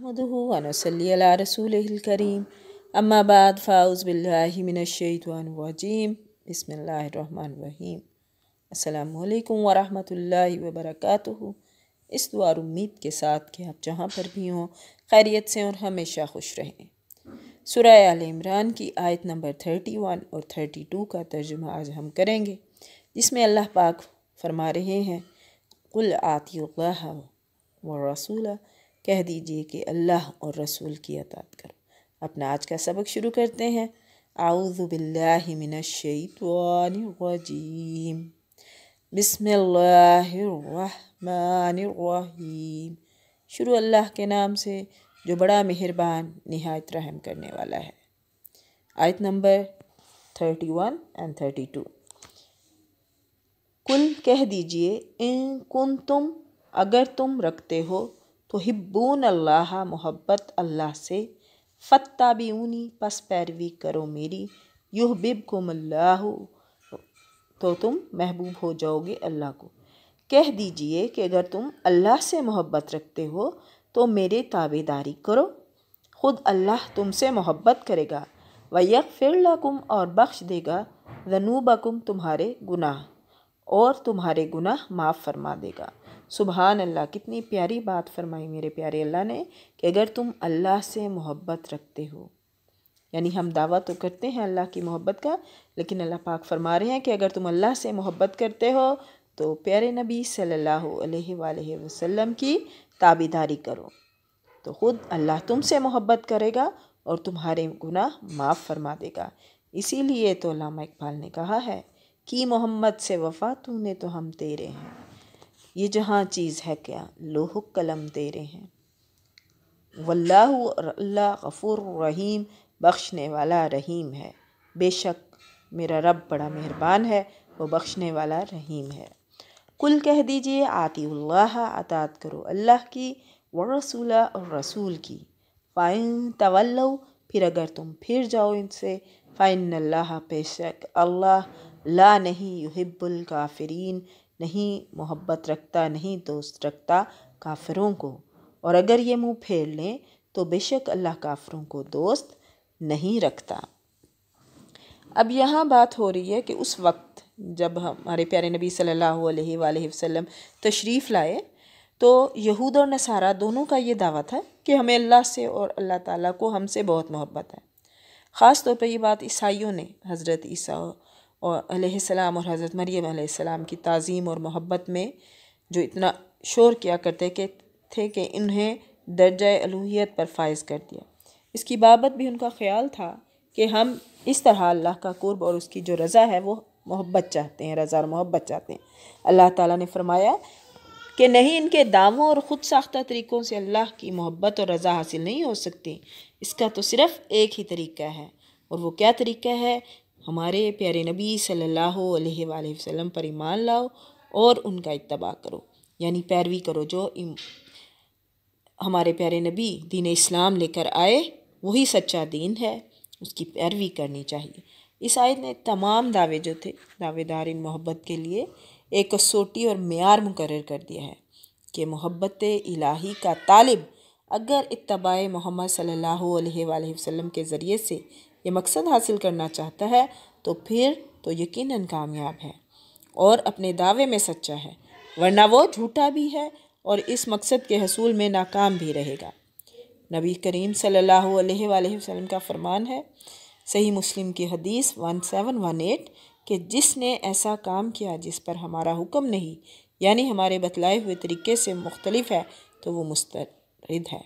الشيطان الرجيم بسم الله الرحمن الرحيم السلام बसमीम अल्लाम الله وبركاته इस दुआर उम्मीद के साथ कि आप जहाँ पर भी हों खैरियत से और हमेशा खुश रहें सुरह आल इमरान की आयत नंबर थर्टी वन और थर्टी टू का तर्जुमा आज हम करेंगे जिसमें अल्लाह पाक फरमा रहे हैं कुल आती व रसूला कह दीजिए कि अल्लाह और रसूल की अतात करो अपना आज का सबक शुरू करते हैं आउज़बिल्लिमिनशैतवानरजीम बिसमीम शुरू अल्लाह के नाम से जो बड़ा मेहरबान नहायत रहम करने वाला है आयत number thirty one and thirty two कुल कह दीजिए इन कुन तुम अगर तुम रखते हो तो हिब्बून अल्लाह मोहब्बत अल्लाह से फ़त्ता भी ऊनी पस पैरवी करो मेरी युह बिब को मल्लाह तो तुम महबूब हो जाओगे अल्लाह को कह दीजिए कि अगर तुम अल्लाह से मोहब्बत रखते हो तो मेरे ताबेदारी करो ख़ुद अल्लाह तुमसे मोहब्बत करेगा व फिर फिरकुम और बख्श देगा जनूबकुम तुम्हारे गुनाह और तुम्हारे गुनाह माफ़ फरमा देगा सुबहान अल्लाह कितनी प्यारी बात फरमाई मेरे प्यारे अल्लाह ने कि अगर तुम अल्लाह से मोहब्बत रखते हो यानी हम दावा तो करते हैं अल्लाह की मोहब्बत का लेकिन अल्लाह पाक फरमा रहे हैं कि अगर तुम अल्लाह से मोहब्बत करते हो तो प्यारे नबी सल्लल्लाहु अलैहि वसल्लम की ताबीदारी करो तो ख़ुद अल्लाह तुम से मोहब्बत करेगा और तुम्हारे गुनाह माफ़ फरमा देगा इसीलिए तो लामा इकबाल ने कहा है कि मोहम्मद से वफ़ा तूने तो हम तेरे हैं ये जहाँ चीज़ है क्या लोह कलम दे रहे हैं वल्ला अल्लाह गफ़ूर रहीम बख्शने वाला रहीम है बेशक मेरा रब बड़ा मेहरबान है वो बख्शने वाला रहीम है कुल कह दीजिए आती अल्लाह अतात करो अल्लाह की व रसूल और रसूल की फ़ाइन तवल्लो फिर अगर तुम फिर जाओ इनसे फ़ाइन अल्लाह पेशक अल्लाह ला नहीं युहिब्बुल काफ़रीन नहीं मोहब्बत रखता नहीं दोस्त रखता काफ़िरों को और अगर ये मुंह फेर लें तो बेशक अल्लाह काफ़िरों को दोस्त नहीं रखता अब यहाँ बात हो रही है कि उस वक्त जब हमारे प्यारे नबी सल्लल्लाहु अलैहि वसल्लम तशरीफ़ लाए तो यहूद और नसारा दोनों का ये दावा था कि हमें अल्लाह से और अल्लाह ताला को हमसे बहुत मोहब्बत है ख़ास तौर पर ये बात ईसाइयों ने हज़रत ईसा और अलैहिस्सलाम और हज़रत मरियम अलैहिस्सलाम की तज़ीम और मोहब्बत में जो इतना शोर किया करते के थे कि इन्हें दर्जा अलूहियत पर फायज़ कर दिया इसकी बाबत भी उनका ख्याल था कि हम इस तरह अल्लाह का कुर्ब और उसकी जो रज़ा है वो मोहब्बत चाहते हैं रज़ा और मोहब्बत चाहते हैं अल्लाह ताला ने फरमाया कि नहीं इनके दावों और ख़ुद साख्ता तरीक़ों से अल्लाह की मोहब्बत और रज़ा हासिल नहीं हो सकती इसका तो सिर्फ़ एक ही तरीका है और वो क्या तरीका है हमारे प्यारे नबी सल्लल्लाहु अलैहि वसल्लम पर ईमान लाओ और उनका इतबा करो यानी पैरवी करो जो इम, हमारे प्यारे नबी दीन इस्लाम लेकर आए वही सच्चा दीन है उसकी पैरवी करनी चाहिए इस आयत ने तमाम दावे जो थे दावेदार इन मोहब्बत के लिए एक कसोटी और मैार मुकर कर दिया है कि मोहब्बत इलाही का तालिब अगर इतबा मोहम्मद सल्लल्लाहु अलैहि वसल्लम के ज़रिए से ये मकसद हासिल करना चाहता है तो फिर तो यकीनन कामयाब है और अपने दावे में सच्चा है वरना वो झूठा भी है और इस मकसद के हसूल में नाकाम भी रहेगा नबी करीम सल्लल्लाहु अलैहि वसल्लम का फरमान है सही मुस्लिम की हदीस वन सेवन वन एट कि जिसने ऐसा काम किया जिस पर हमारा हुक्म नहीं यानी हमारे बतलाए हुए तरीके से मुख्तलिफ है तो वो मुस्तरद है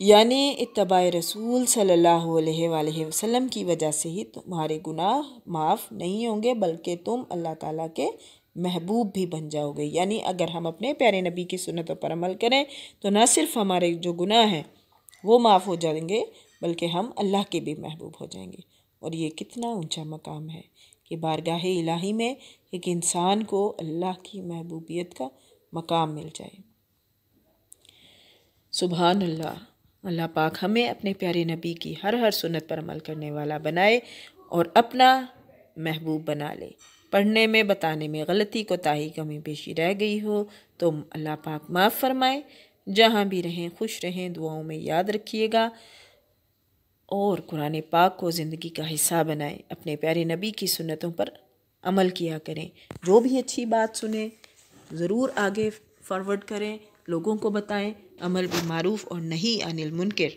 यानि इतबा रसूल सल्ला वसम की वजह से ही तुम्हारे गुनाह माफ़ नहीं होंगे बल्कि तुम अल्लाह ताला के महबूब भी बन जाओगे यानी अगर हम अपने प्यारे नबी की सुनतों पर अमल करें तो ना सिर्फ हमारे जो गुनाह हैं वो माफ़ हो जाएंगे बल्कि हम अल्लाह के भी महबूब हो जाएंगे और ये कितना ऊंचा मकाम है कि बारगाह इलाही में एक इंसान को अल्लाह की महबूबियत का मकाम मिल जाए सुबहानल्ला अल्लाह अल्लाह पाक हमें अपने प्यारे नबी की हर हर सुनत पर अमल करने वाला बनाए और अपना महबूब बना ले पढ़ने में बताने में गलती कोताही कमी पेशी रह गई हो तो अल्लाह पाक माफ़ फरमाए जहाँ भी रहें खुश रहें दुआओं में याद रखिएगा और कुरान पाक को ज़िंदगी का हिस्सा बनाएं अपने प्यारे नबी की सुनतों पर अमल किया करें जो भी अच्छी बात सुने ज़रूर आगे फॉरवर्ड करें लोगों को बताएं अमल मारूफ और नहीं अनिल मुनकर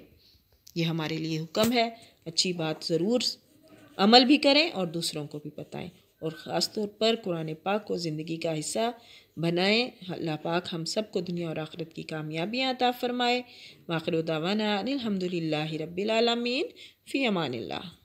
ये हमारे लिए हुक्म है अच्छी बात ज़रूर अमल भी करें और दूसरों को भी बताएं और ख़ास तौर पर कुरान पाक को ज़िंदगी का हिस्सा बनाएं अल्लाह पाक हम सब को दुनिया और आखरत की कामयाबियाँ अता फ़रमाए वाखिर दावाना हमदुल्ल रबीआलमीन फ़ी अमान